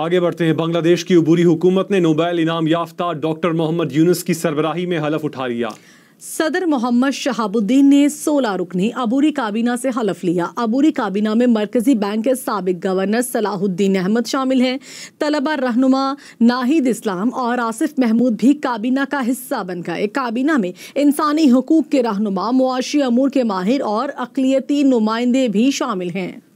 आगे बढ़ते हैं बांग्लादेश की उबूरी हुकूमत ने नोबेल इनाम याफ्ता डॉक्टर मोहम्मद यूनुस की सरबराही में हलफ उठा लिया सदर मोहम्मद शहाबुद्दीन ने सोलह रुकनी अबूरी काबीना से हलफ लिया अबूरी काबीना में मरकजी बैंक के सबक गवर्नर सलाहुद्दीन अहमद शामिल हैं तलबा रहनुमा नाहिद इस्लाम और आसिफ महमूद भी काबीना का हिस्सा बन गए काबीना में इंसानी हकूक़ के रहनुमा मुआशी अमूर के माहिर और अकलीती नुमाइंदे भी शामिल हैं